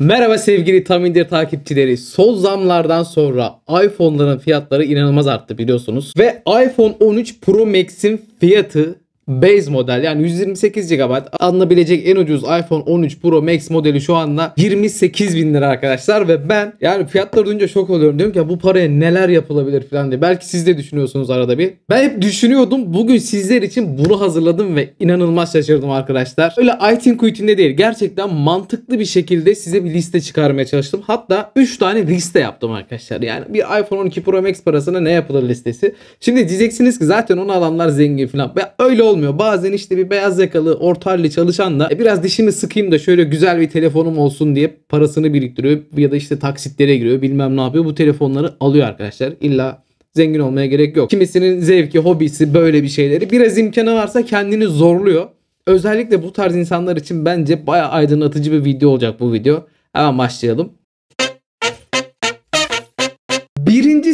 Merhaba sevgili Tamindir takipçileri. Son zamlardan sonra iPhone'ların fiyatları inanılmaz arttı biliyorsunuz. Ve iPhone 13 Pro Max'in fiyatı base model yani 128 GB alınabilecek en ucuz iPhone 13 Pro Max modeli şu anda 28 bin lira arkadaşlar ve ben yani fiyatları duyunca şok oluyorum diyorum ki ya bu paraya neler yapılabilir falan diye. Belki siz de düşünüyorsunuz arada bir. Ben hep düşünüyordum. Bugün sizler için bunu hazırladım ve inanılmaz şaşırdım arkadaşlar. Öyle itin kuytinde değil. Gerçekten mantıklı bir şekilde size bir liste çıkarmaya çalıştım. Hatta 3 tane liste yaptım arkadaşlar. Yani bir iPhone 12 Pro Max parasına ne yapılır listesi. Şimdi diyeceksiniz ki zaten onu alanlar zengin falan. Ve öyle olmuyor. Bazen işte bir beyaz yakalı orta halli çalışan da e, biraz dişimi sıkayım da şöyle güzel bir telefonum olsun diye parasını biriktiriyor ya da işte taksitlere giriyor bilmem ne yapıyor. Bu telefonları alıyor arkadaşlar. İlla zengin olmaya gerek yok. Kimisinin zevki, hobisi böyle bir şeyleri biraz imkanı varsa kendini zorluyor. Özellikle bu tarz insanlar için bence baya aydınlatıcı bir video olacak bu video. Hemen başlayalım.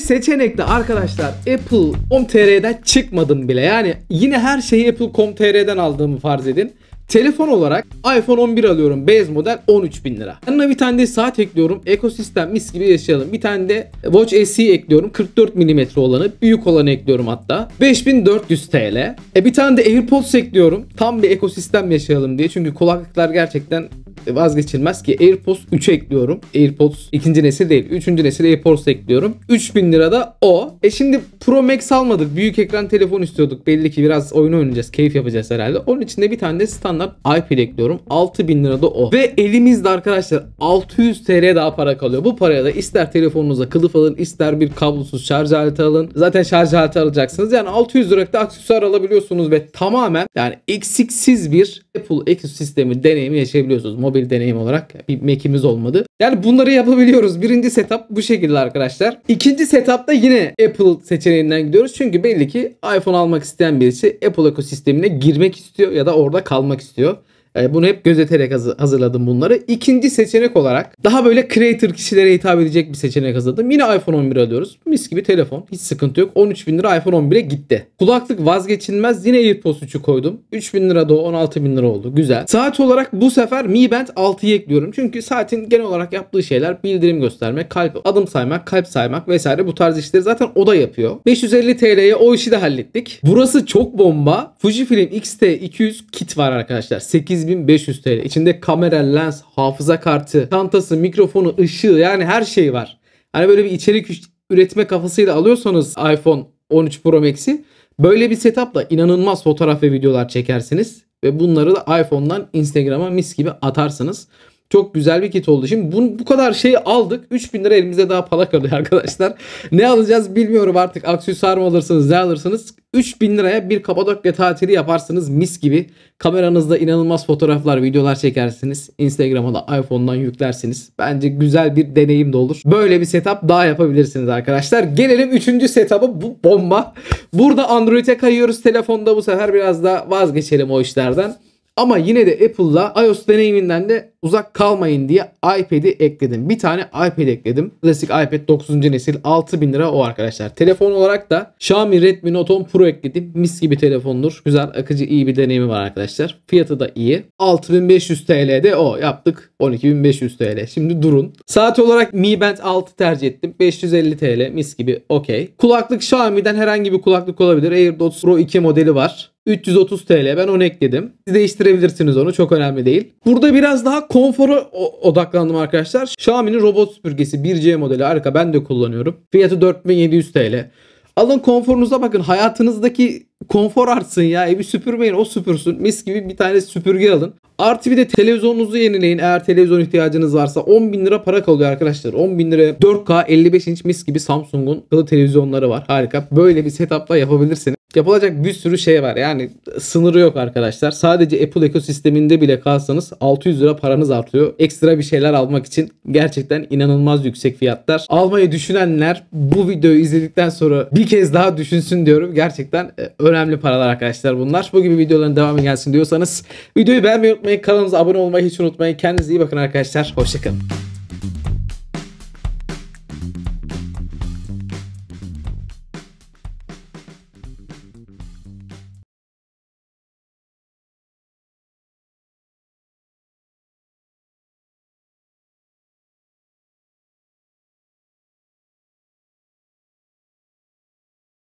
seçenekte arkadaşlar Apple.com.tr'den çıkmadım bile. Yani yine her şeyi Apple.com.tr'den aldığımı farz edin. Telefon olarak iPhone 11 alıyorum. Base model 13 bin lira. Yanına bir tane de saat ekliyorum. Ekosistem mis gibi yaşayalım. Bir tane de Watch SE ekliyorum. 44 mm olanı. Büyük olanı ekliyorum hatta. 5400 TL. E bir tane de AirPods ekliyorum. Tam bir ekosistem yaşayalım diye. Çünkü kulaklıklar gerçekten vazgeçilmez ki AirPods 3 ekliyorum. AirPods ikinci nesil değil. Üçüncü nesil AirPods ekliyorum. 3000 lirada o. E şimdi Pro Max almadık. Büyük ekran telefon istiyorduk. Belli ki biraz oyun oynayacağız. Keyif yapacağız herhalde. Onun için de bir tane de standart iPad ekliyorum. 6000 lirada o. Ve elimizde arkadaşlar 600 TL daha para kalıyor. Bu paraya da ister telefonunuza kılıf alın ister bir kablosuz şarj aleti alın. Zaten şarj aleti alacaksınız. Yani 600 liralıkta aksesuar alabiliyorsunuz ve tamamen yani eksiksiz bir Apple ekosistemi deneyimi yaşayabiliyorsunuz. Mobil bir deneyim olarak bir Mac'imiz olmadı. Yani bunları yapabiliyoruz. Birinci setup bu şekilde arkadaşlar. İkinci setupta yine Apple seçeneğinden gidiyoruz. Çünkü belli ki iPhone almak isteyen birisi Apple ekosistemine girmek istiyor ya da orada kalmak istiyor. E, bunu hep gözeterek hazırladım bunları. İkinci seçenek olarak daha böyle creator kişilere hitap edecek bir seçenek hazırladım. Yine iPhone 11 alıyoruz. Mis gibi telefon. Hiç sıkıntı yok. 13 bin lira iPhone 11'e gitti. Kulaklık vazgeçilmez. Yine AirPods 3'ü koydum. 3 bin lira da 16 bin lira oldu. Güzel. Saat olarak bu sefer Mi Band 6'yı ekliyorum. Çünkü saatin genel olarak yaptığı şeyler bildirim göstermek, kalp adım saymak, kalp saymak vesaire bu tarz işleri zaten o da yapıyor. 550 TL'ye o işi de hallettik. Burası çok bomba. Fujifilm x t 200 kit var arkadaşlar. 8 8500 TL. İçinde kamera, lens, hafıza kartı, çantası, mikrofonu, ışığı yani her şey var. Hani böyle bir içerik üretme kafasıyla alıyorsanız iPhone 13 Pro Max'i böyle bir setupla inanılmaz fotoğraf ve videolar çekersiniz ve bunları da iPhone'dan Instagram'a mis gibi atarsınız. Çok güzel bir kit oldu. Şimdi bunu bu kadar şeyi aldık. 3000 lira elimizde daha para kalıyor arkadaşlar. ne alacağız bilmiyorum artık. Aksesuar mı alırsınız ne alırsınız. 3000 liraya bir Kapadokya tatili yaparsınız mis gibi. Kameranızda inanılmaz fotoğraflar, videolar çekersiniz. Instagram'a da iPhone'dan yüklersiniz. Bence güzel bir deneyim de olur. Böyle bir setup daha yapabilirsiniz arkadaşlar. Gelelim 3. setup'a bu bomba. Burada Android'e kayıyoruz telefonda bu sefer biraz da vazgeçelim o işlerden. Ama yine de Apple'la iOS deneyiminden de uzak kalmayın diye iPad'i ekledim. Bir tane iPad ekledim. Klasik iPad 9. nesil 6000 lira o arkadaşlar. Telefon olarak da Xiaomi Redmi Note 10 Pro ekledim. Mis gibi telefondur. Güzel akıcı iyi bir deneyimi var arkadaşlar. Fiyatı da iyi. 6500 TL'de o yaptık. 12500 TL. Şimdi durun. Saat olarak Mi Band 6 tercih ettim. 550 TL mis gibi okey. Kulaklık Xiaomi'den herhangi bir kulaklık olabilir. AirDots Pro 2 modeli var. 330 TL ben onu ekledim. Siz değiştirebilirsiniz onu çok önemli değil. Burada biraz daha konfora odaklandım arkadaşlar. Xiaomi'nin robot süpürgesi 1C modeli harika ben de kullanıyorum. Fiyatı 4700 TL. Alın konforunuza bakın. Hayatınızdaki konfor artsın ya. Evi süpürmeyin o süpürsün. Mis gibi bir tane süpürge alın. Artı bir de televizyonunuzu yenileyin. Eğer televizyon ihtiyacınız varsa 10 bin lira para kalıyor arkadaşlar. 10 bin lira 4K 55 inç mis gibi Samsung'un kılı televizyonları var. Harika. Böyle bir setupla yapabilirsiniz. Yapılacak bir sürü şey var. Yani sınırı yok arkadaşlar. Sadece Apple ekosisteminde bile kalsanız 600 lira paranız artıyor. Ekstra bir şeyler almak için gerçekten inanılmaz yüksek fiyatlar. Almayı düşünenler bu videoyu izledikten sonra bir kez daha düşünsün diyorum. Gerçekten e, önemli paralar arkadaşlar bunlar. Bu gibi videoların devamı gelsin diyorsanız videoyu beğenmeyi unutmayın. Kanalımıza abone olmayı hiç unutmayın. Kendinize iyi bakın arkadaşlar. Hoşçakalın.